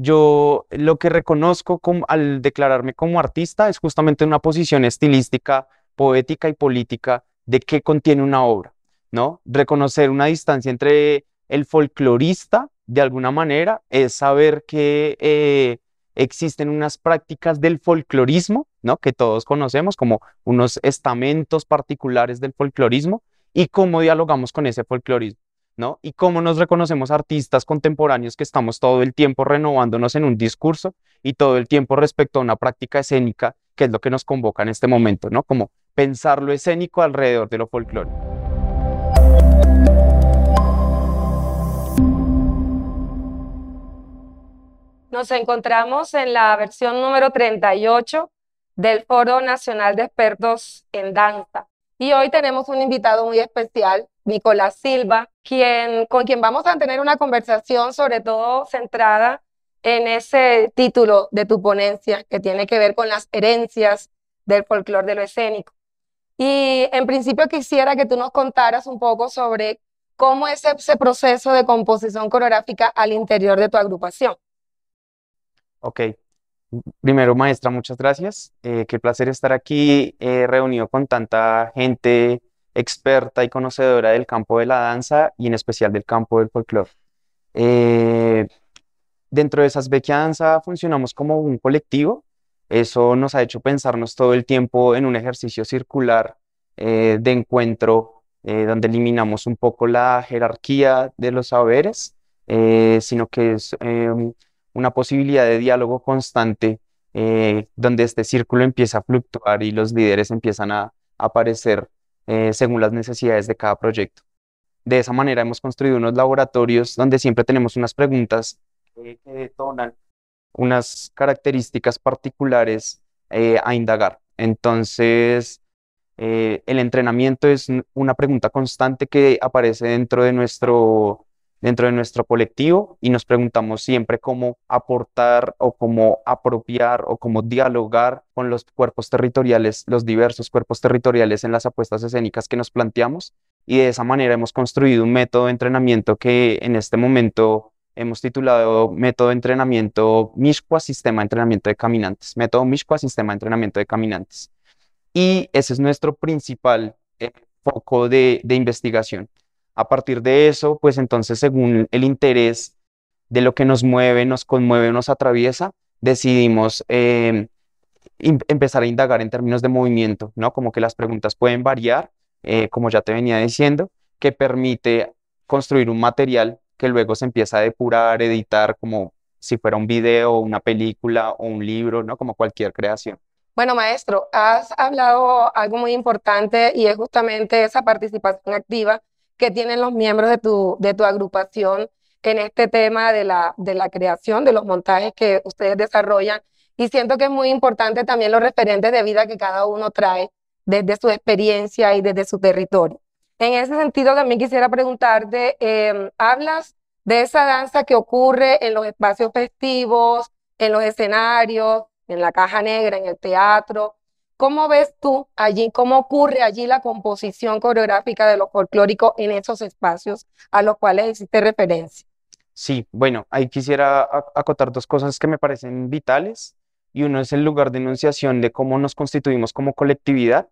Yo lo que reconozco al declararme como artista es justamente una posición estilística, poética y política de qué contiene una obra, ¿no? Reconocer una distancia entre el folclorista, de alguna manera, es saber que eh, existen unas prácticas del folclorismo, ¿no? que todos conocemos como unos estamentos particulares del folclorismo y cómo dialogamos con ese folclorismo. Y cómo nos reconocemos artistas contemporáneos que estamos todo el tiempo renovándonos en un discurso y todo el tiempo respecto a una práctica escénica, que es lo que nos convoca en este momento, ¿no? Como pensar lo escénico alrededor de lo folclórico. Nos encontramos en la versión número 38 del Foro Nacional de Expertos en Danza. Y hoy tenemos un invitado muy especial, Nicolás Silva, quien, con quien vamos a tener una conversación sobre todo centrada en ese título de tu ponencia que tiene que ver con las herencias del folclore de lo escénico. Y en principio quisiera que tú nos contaras un poco sobre cómo es ese proceso de composición coreográfica al interior de tu agrupación. Ok. Primero, maestra, muchas gracias. Eh, qué placer estar aquí eh, reunido con tanta gente experta y conocedora del campo de la danza y en especial del campo del folclore. Eh, dentro de esa Danza funcionamos como un colectivo. Eso nos ha hecho pensarnos todo el tiempo en un ejercicio circular eh, de encuentro eh, donde eliminamos un poco la jerarquía de los saberes, sino que es em, una posibilidad de diálogo constante donde este círculo empieza a fluctuar y los líderes empiezan a aparecer eh, según las necesidades de cada proyecto. De esa manera hemos construido unos laboratorios donde siempre tenemos unas preguntas que detonan unas características particulares eh, a indagar. Entonces, eh, el entrenamiento es una pregunta constante que aparece dentro de nuestro dentro de nuestro colectivo y nos preguntamos siempre cómo aportar o cómo apropiar o cómo dialogar con los cuerpos territoriales, los diversos cuerpos territoriales en las apuestas escénicas que nos planteamos y de esa manera hemos construido un método de entrenamiento que en este momento hemos titulado Método de Entrenamiento Mishqua Sistema de Entrenamiento de Caminantes, Método Mishqua Sistema de Entrenamiento de Caminantes. Y ese es nuestro principal eh, foco de investigación a partir de eso, pues entonces según el interés de lo que nos mueve, nos conmueve, nos atraviesa, decidimos em, em, empezar a indagar en términos de movimiento, ¿no? Como que las preguntas pueden variar, eh, como ya te venía diciendo, que permite construir un material que luego se empieza a depurar, editar, como si fuera un video, una película o un libro, ¿no? Como cualquier creación. Bueno, maestro, has hablado algo muy importante y es justamente esa participación activa que tienen los miembros de tu, de tu agrupación en este tema de la, de la creación, de los montajes que ustedes desarrollan. Y siento que es muy importante también los referentes de vida que cada uno trae desde su experiencia y desde su territorio. En ese sentido, también quisiera preguntarte, em, hablas de esa danza que ocurre en los espacios festivos, en los escenarios, en la caja negra, en el teatro, ¿Cómo ves tú allí, cómo ocurre allí la composición coreográfica de lo folclórico en esos espacios a los cuales existe referencia? Sí, bueno, ahí quisiera acotar dos cosas que me parecen vitales y uno es el lugar de enunciación de cómo nos constituimos como colectividad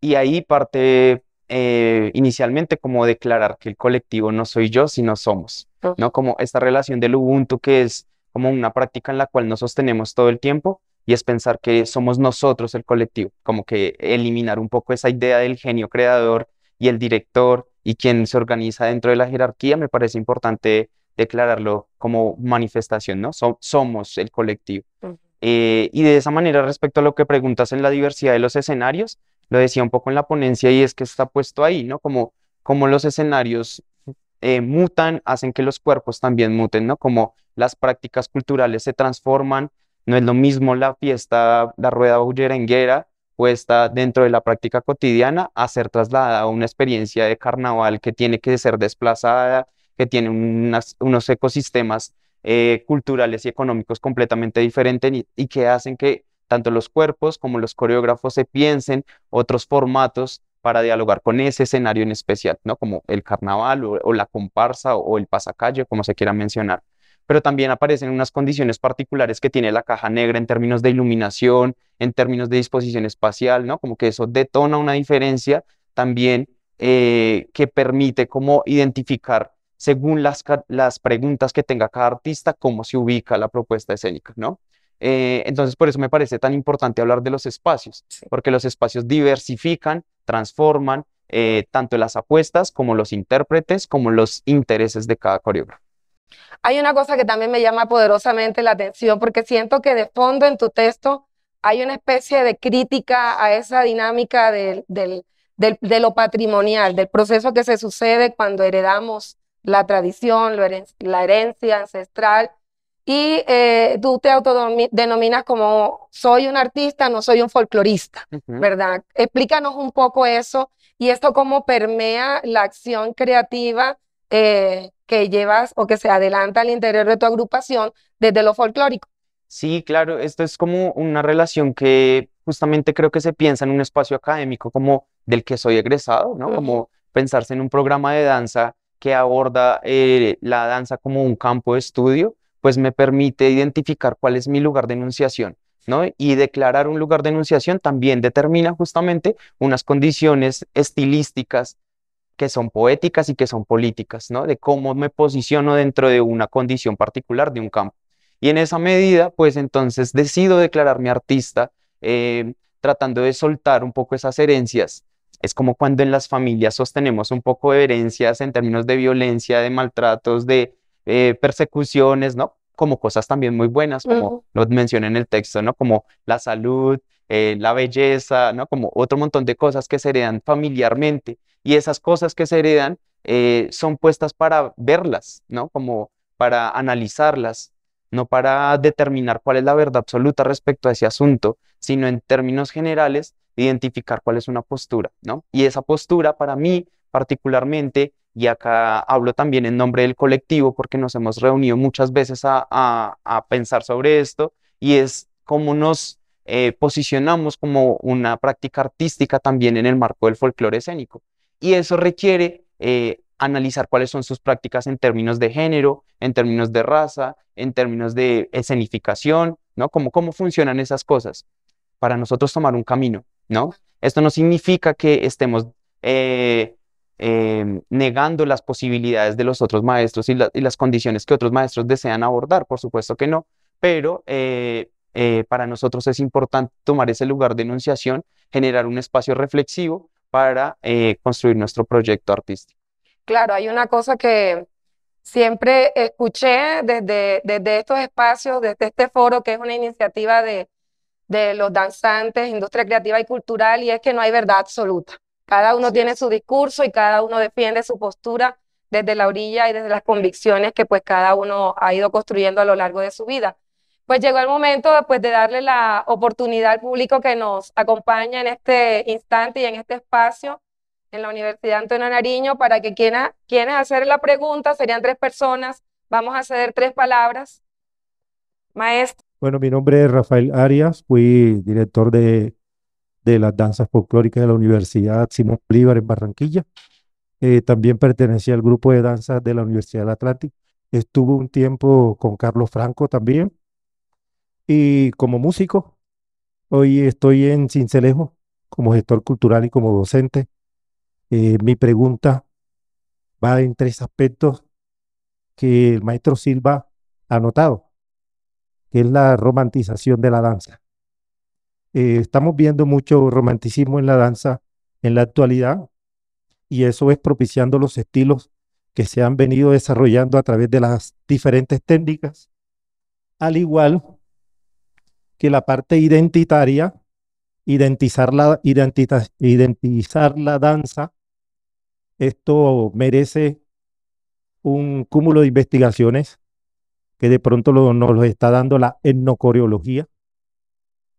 y ahí parte eh, inicialmente como declarar que el colectivo no soy yo, sino somos, ¿no? Como esta relación del Ubuntu que es como una práctica en la cual nos sostenemos todo el tiempo y es pensar que somos nosotros el colectivo, como que eliminar un poco esa idea del genio creador y el director y quien se organiza dentro de la jerarquía, me parece importante declararlo como manifestación, ¿no? somos el colectivo. Eh, y de esa manera, respecto a lo que preguntas en la diversidad de los escenarios, lo decía un poco en la ponencia y es que está puesto ahí, ¿no? Como, como los escenarios eh, mutan, hacen que los cuerpos también muten, ¿no? Como las prácticas culturales se transforman, no es lo mismo la fiesta, la rueda bullerenguera puesta dentro de la práctica cotidiana a ser trasladada a una experiencia de carnaval que tiene que ser desplazada, que tiene unos ecosistemas eh, culturales y económicos completamente diferentes y, que hacen que tanto los cuerpos como los coreógrafos se piensen otros formatos para dialogar con ese escenario en especial, ¿no? Como el carnaval o, la comparsa o, o, el pasacalle, como se quiera mencionar pero también aparecen unas condiciones particulares que tiene la caja negra en términos de iluminación, en términos de disposición espacial, ¿no? Como que eso detona una diferencia también eh, que permite como identificar según las, las preguntas que tenga cada artista, cómo se ubica la propuesta escénica, ¿no? Eh, entonces, por eso me parece tan importante hablar de los espacios, porque los espacios diversifican, transforman eh, tanto las apuestas como los intérpretes, como los intereses de cada coreógrafo. Hay una cosa que también me llama poderosamente la atención, porque siento que de fondo en tu texto hay una especie de crítica a esa dinámica de lo patrimonial, del proceso que se sucede cuando heredamos la tradición, la herencia ancestral. Y eh, tú te autodenominas como soy un artista, no soy un folclorista, ¿verdad? Explícanos un poco eso y esto cómo permea la acción creativa eh, que llevas o que se adelanta al interior de tu agrupación desde lo folclórico. Sí, claro, esto es como una relación que justamente creo que se piensa en un espacio académico como del que soy egresado, ¿no? Como pensarse en un programa de danza que aborda eh, la danza como un campo de estudio, pues me permite identificar cuál es mi lugar de enunciación. ¿no? Y declarar un lugar de enunciación también determina justamente unas condiciones estilísticas que son poéticas y que son políticas, ¿no? De cómo me posiciono dentro de una condición particular, de un campo. Y en esa medida, pues entonces decido declararme artista, eh, tratando de soltar un poco esas herencias. Es como cuando en las familias sostenemos un poco de herencias en términos de violencia, de maltratos, de eh, persecuciones, ¿no? como cosas también muy buenas, como lo mencioné en el texto, ¿no? Como la salud, eh, la belleza, ¿no? Como otro montón de cosas que se heredan familiarmente. Y esas cosas que se heredan eh, son puestas para verlas, ¿no? Como para analizarlas, no para determinar cuál es la verdad absoluta respecto a ese asunto, sino en términos generales, identificar cuál es una postura, ¿no? Y esa postura para mí particularmente y acá hablo también en nombre del colectivo porque nos hemos reunido muchas veces a, pensar sobre esto y es cómo nos eh, posicionamos como una práctica artística también en el marco del folclore escénico. Y eso requiere eh, analizar cuáles son sus prácticas en términos de género, en términos de raza, en términos de escenificación, ¿no? Cómo, cómo funcionan esas cosas para nosotros tomar un camino, ¿no? Esto no significa que estemos... Eh, Em, negando las posibilidades de los otros maestros y, las condiciones que otros maestros desean abordar, por supuesto que no, pero eh, eh, para nosotros es importante tomar ese lugar de enunciación, generar un espacio reflexivo para eh, construir nuestro proyecto artístico. Claro, hay una cosa que siempre escuché desde, estos espacios, desde este foro, que es una iniciativa de los danzantes, industria creativa y cultural, y es que no hay verdad absoluta. Cada uno tiene su discurso y cada uno defiende su postura desde la orilla y desde las convicciones que pues cada uno ha ido construyendo a lo largo de su vida. Pues llegó el momento después pues, de darle la oportunidad al público que nos acompaña en este instante y en este espacio en la Universidad Antonio Nariño para que quienes quienes hacer la pregunta serían tres personas. Vamos a ceder tres palabras. Maestro. Bueno, mi nombre es Rafael Arias, fui director de de las danzas folclóricas de la Universidad Simón Bolívar en Barranquilla. Eh, también pertenecía al grupo de danza de la Universidad del Atlántico. Estuve un tiempo con Carlos Franco también. Y como músico, hoy estoy en Cincelejo como gestor cultural y como docente. Eh, mi pregunta va en tres aspectos que el maestro Silva ha notado, que es la romantización de la danza. Eh, estamos viendo mucho romanticismo en la danza en la actualidad y eso es propiciando los estilos que se han venido desarrollando a través de las diferentes técnicas, al igual que la parte identitaria, identizar la, la danza, esto merece un cúmulo de investigaciones que de pronto lo, nos lo está dando la etnocoreología,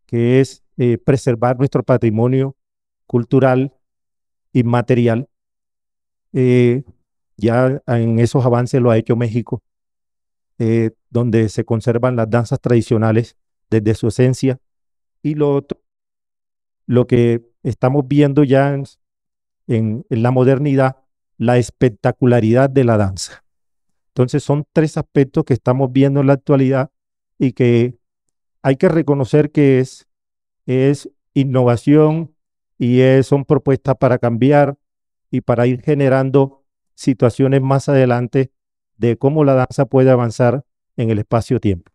que es eh, preservar nuestro patrimonio cultural y material. Eh, ya en esos avances lo ha hecho México, eh, donde se conservan las danzas tradicionales desde su esencia. Y lo, otro, lo que estamos viendo ya en la modernidad, la espectacularidad de la danza. Entonces son tres aspectos que estamos viendo en la actualidad y que hay que reconocer que es, es innovación y es, son propuestas para cambiar y para ir generando situaciones más adelante de cómo la danza puede avanzar en el espacio-tiempo.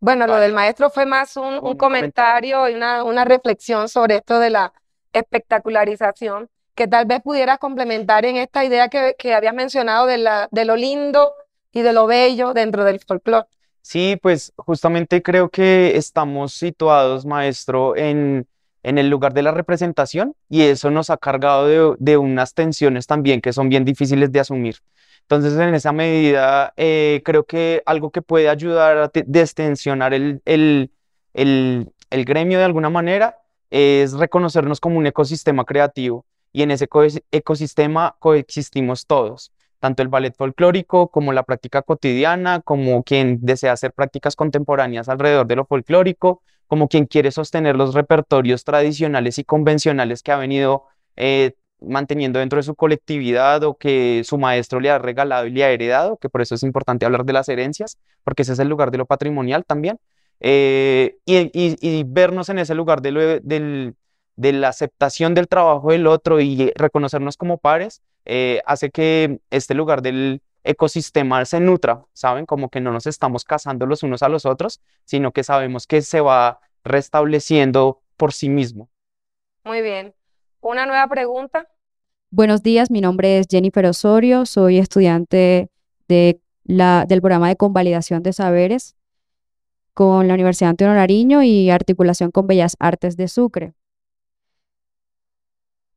Bueno, lo del maestro fue más un, comentario, y una, reflexión sobre esto de la espectacularización, que tal vez pudieras complementar en esta idea que, que habías mencionado de, la, de lo lindo y de lo bello dentro del folclore. Sí, pues justamente creo que estamos situados, maestro, en, el lugar de la representación y eso nos ha cargado de, unas tensiones también que son bien difíciles de asumir. Entonces, en esa medida, eh, creo que algo que puede ayudar a destensionar el gremio de alguna manera es reconocernos como un ecosistema creativo y en ese ecosistema coexistimos todos tanto el ballet folclórico como la práctica cotidiana, como quien desea hacer prácticas contemporáneas alrededor de lo folclórico, como quien quiere sostener los repertorios tradicionales y convencionales que ha venido eh, manteniendo dentro de su colectividad o que su maestro le ha regalado y le ha heredado, que por eso es importante hablar de las herencias, porque ese es el lugar de lo patrimonial también, eh, y, vernos en ese lugar de la aceptación del trabajo del otro y reconocernos como pares, eh, hace que este lugar del ecosistema se nutra, ¿saben? Como que no nos estamos cazando los unos a los otros, sino que sabemos que se va restableciendo por sí mismo. Muy bien. Una nueva pregunta. Buenos días, mi nombre es Jennifer Osorio, soy estudiante de la, del programa de convalidación de saberes con la Universidad Antonio Nariño y articulación con Bellas Artes de Sucre.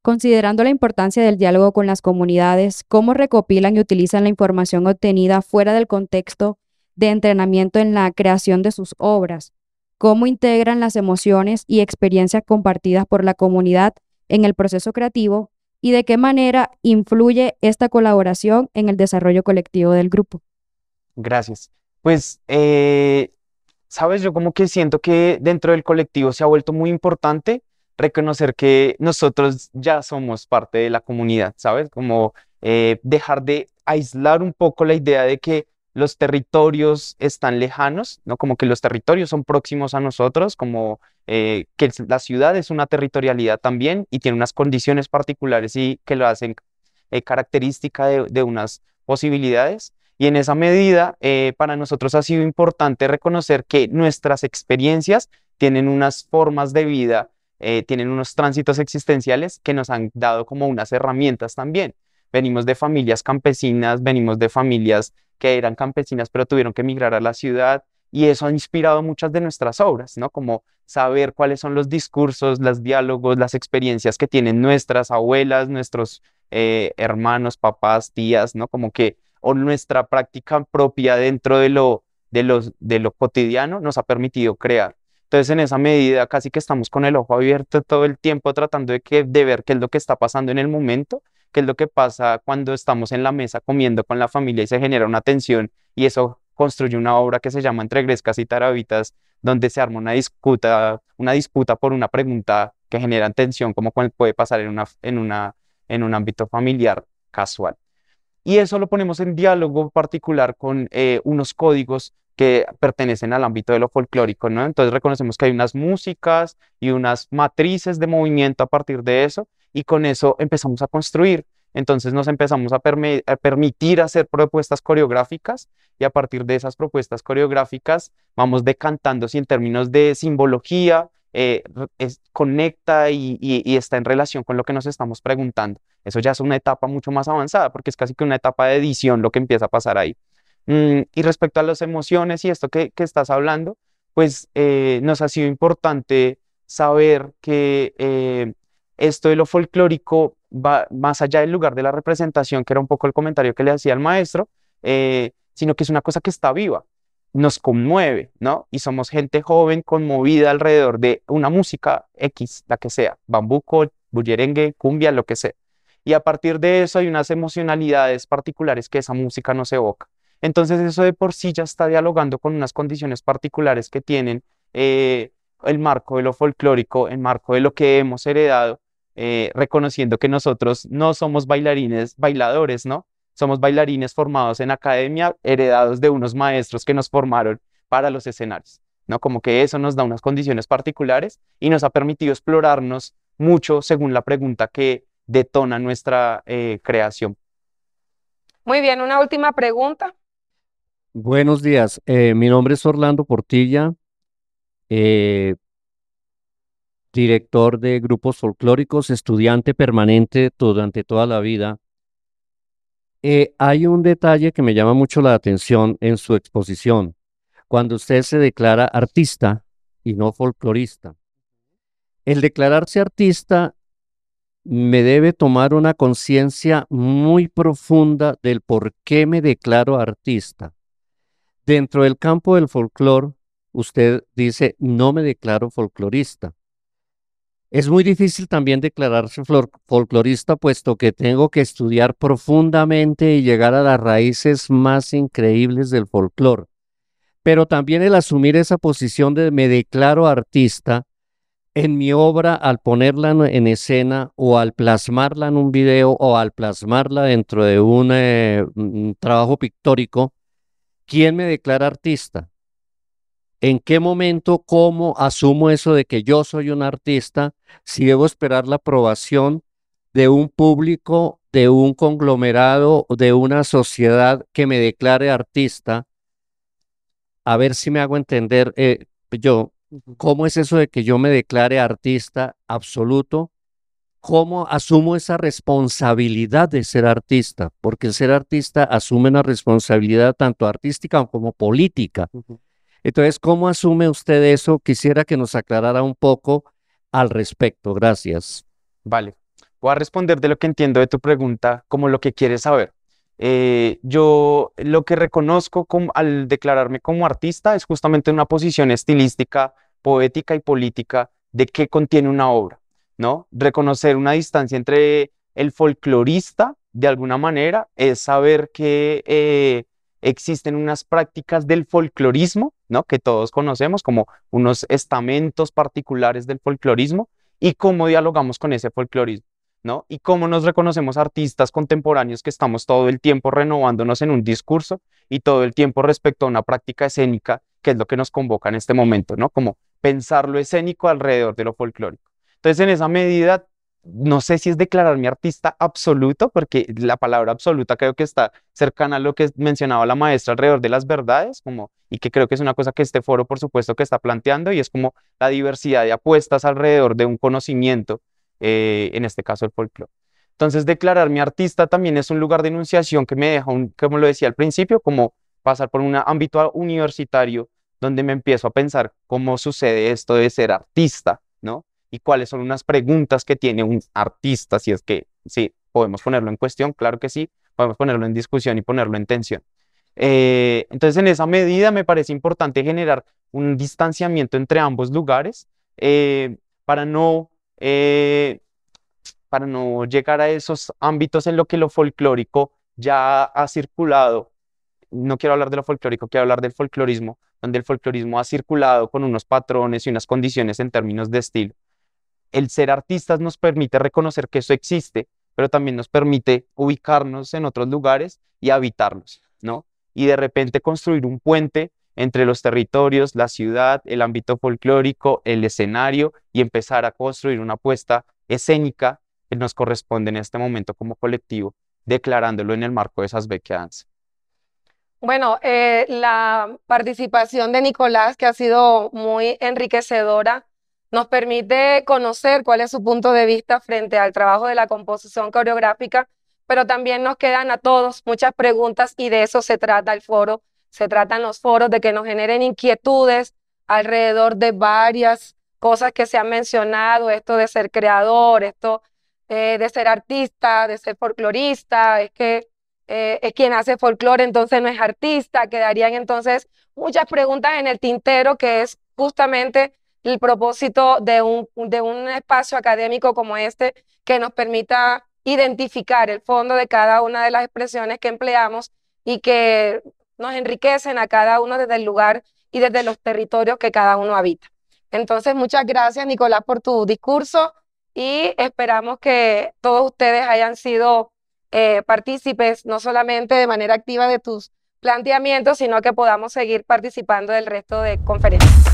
Considerando la importancia del diálogo con las comunidades, cómo recopilan y utilizan la información obtenida fuera del contexto de entrenamiento en la creación de sus obras, cómo integran las emociones y experiencias compartidas por la comunidad en el proceso creativo y de qué manera influye esta colaboración en el desarrollo colectivo del grupo. Gracias. Pues, eh, sabes, yo como que siento que dentro del colectivo se ha vuelto muy importante reconocer que nosotros ya somos parte de la comunidad, ¿sabes? Como eh, dejar de aislar un poco la idea de que los territorios están lejanos, ¿no? Como que los territorios son próximos a nosotros, como eh, que la ciudad es una territorialidad también y tiene unas condiciones particulares y que lo hacen eh, característica de, unas posibilidades. Y en esa medida, para nosotros ha sido importante reconocer que nuestras experiencias tienen unas formas de vida eh, tienen unos tránsitos existenciales que nos han dado como unas herramientas también. Venimos de familias campesinas, venimos de familias que eran campesinas pero tuvieron que emigrar a la ciudad y eso ha inspirado muchas de nuestras obras, ¿no? Como saber cuáles son los discursos, los diálogos, las experiencias que tienen nuestras abuelas, nuestros eh, hermanos, papás, tías, ¿no? Como que nuestra práctica propia dentro de lo cotidiano nos ha permitido crear. Entonces, en esa medida, casi que estamos con el ojo abierto todo el tiempo tratando de, que, de ver qué es lo que está pasando en el momento, qué es lo que pasa cuando estamos en la mesa comiendo con la familia y se genera una tensión y eso construye una obra que se llama Entre y Tarabitas, donde se arma una disputa, una disputa por una pregunta que genera tensión, como puede pasar en, una, en, en un ámbito familiar casual y eso lo ponemos en diálogo particular con eh, unos códigos que pertenecen al ámbito de lo folclórico, ¿no? Entonces reconocemos que hay unas músicas y unas matrices de movimiento a partir de eso y con eso empezamos a construir. Entonces nos empezamos a, a permitir hacer propuestas coreográficas y a partir de esas propuestas coreográficas vamos decantando si en términos de simbología, eh, conecta y, está en relación con lo que nos estamos preguntando. Eso ya es una etapa mucho más avanzada porque es casi que una etapa de edición lo que empieza a pasar ahí. Mm, y respecto a las emociones y esto que, estás hablando, pues eh, nos ha sido importante saber que eh, esto de lo folclórico va más allá del lugar de la representación, que era un poco el comentario que le hacía al maestro, sino que es una cosa que está viva nos conmueve, ¿no? Y somos gente joven conmovida alrededor de una música X, la que sea, bambuco, bullerengue, cumbia, lo que sea. Y a partir de eso hay unas emocionalidades particulares que esa música nos evoca. Entonces eso de por sí ya está dialogando con unas condiciones particulares que tienen eh, el marco de lo folclórico, el marco de lo que hemos heredado, eh, reconociendo que nosotros no somos bailarines, bailadores, ¿no? Somos bailarines formados en academia, heredados de unos maestros que nos formaron para los escenarios, ¿no? Como que eso nos da unas condiciones particulares y nos ha permitido explorarnos mucho según la pregunta que detona nuestra eh, creación. Muy bien, una última pregunta. Buenos días, eh, mi nombre es Orlando Portilla, eh, director de grupos folclóricos, estudiante permanente durante toda la vida eh, hay un detalle que me llama mucho la atención en su exposición, cuando usted se declara artista y no folclorista. El declararse artista me debe tomar una conciencia muy profunda del por qué me declaro artista. Dentro del campo del folclore, usted dice, no me declaro folclorista. Es muy difícil también declararse folclorista, puesto que tengo que estudiar profundamente y llegar a las raíces más increíbles del folclore. Pero también el asumir esa posición de me declaro artista en mi obra, al ponerla en escena o al plasmarla en un video o al plasmarla dentro de un, eh, un trabajo pictórico, ¿quién me declara artista? ¿En qué momento, cómo asumo eso de que yo soy un artista si debo esperar la aprobación de un público, de un conglomerado, de una sociedad que me declare artista? A ver si me hago entender eh, yo, ¿cómo es eso de que yo me declare artista absoluto? ¿Cómo asumo esa responsabilidad de ser artista? Porque ser artista asume una responsabilidad tanto artística como política. Entonces, ¿cómo asume usted eso? Quisiera que nos aclarara un poco al respecto. Gracias. Vale. Voy a responder de lo que entiendo de tu pregunta como lo que quieres saber. Eh, yo lo que reconozco al declararme como artista es justamente una posición estilística, poética y política de qué contiene una obra, ¿no? Reconocer una distancia entre el folclorista, de alguna manera, es saber que eh, existen unas prácticas del folclorismo, ¿no? Que todos conocemos como unos estamentos particulares del folclorismo y cómo dialogamos con ese folclorismo, ¿no? Y cómo nos reconocemos artistas contemporáneos que estamos todo el tiempo renovándonos en un discurso y todo el tiempo respecto a una práctica escénica, que es lo que nos convoca en este momento, ¿no? Como pensar lo escénico alrededor de lo folclórico. Entonces, en esa medida, no sé si es declararme artista absoluto, porque la palabra absoluta creo que está cercana a lo que mencionaba la maestra alrededor de las verdades, como, y que creo que es una cosa que este foro, por supuesto, que está planteando, y es como la diversidad de apuestas alrededor de un conocimiento, eh, en este caso el folclore. Entonces, declararme artista también es un lugar de enunciación que me deja, como lo decía al principio, como pasar por un ámbito universitario donde me empiezo a pensar cómo sucede esto de ser artista, ¿no? y cuáles son unas preguntas que tiene un artista, si es que sí, podemos ponerlo en cuestión, claro que sí, podemos ponerlo en discusión y ponerlo en tensión. Eh, entonces, en esa medida me parece importante generar un distanciamiento entre ambos lugares eh, para, no, eh, para no llegar a esos ámbitos en lo que lo folclórico ya ha circulado. No quiero hablar de lo folclórico, quiero hablar del folclorismo, donde el folclorismo ha circulado con unos patrones y unas condiciones en términos de estilo el ser artistas nos permite reconocer que eso existe, pero también nos permite ubicarnos en otros lugares y habitarlos, ¿no? Y de repente construir un puente entre los territorios, la ciudad, el ámbito folclórico, el escenario y empezar a construir una apuesta escénica que nos corresponde en este momento como colectivo, declarándolo en el marco de esas bequeanzas. Bueno, eh, la participación de Nicolás, que ha sido muy enriquecedora, nos permite conocer cuál es su punto de vista frente al trabajo de la composición coreográfica, pero también nos quedan a todos muchas preguntas y de eso se trata el foro. Se tratan los foros de que nos generen inquietudes alrededor de varias cosas que se han mencionado, esto de ser creador, esto eh, de ser artista, de ser folclorista, es que eh, es quien hace folclore, entonces no es artista, quedarían entonces muchas preguntas en el tintero que es justamente el propósito de un, espacio académico como este que nos permita identificar el fondo de cada una de las expresiones que empleamos y que nos enriquecen a cada uno desde el lugar y desde los territorios que cada uno habita. Entonces, muchas gracias, Nicolás, por tu discurso y esperamos que todos ustedes hayan sido eh, partícipes, no solamente de manera activa de tus planteamientos, sino que podamos seguir participando del resto de conferencias.